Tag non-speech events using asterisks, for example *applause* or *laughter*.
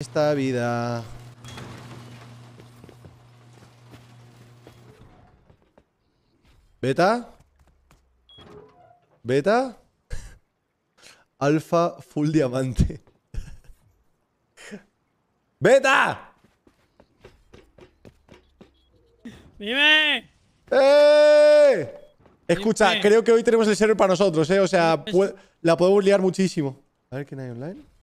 esta vida. ¿Beta? ¿Beta? *laughs* Alfa full diamante. *laughs* ¡Beta! ¡Dime! ¡Eh! Escucha, creo que hoy tenemos el server para nosotros, ¿eh? O sea, la podemos liar muchísimo. A ver quién hay online.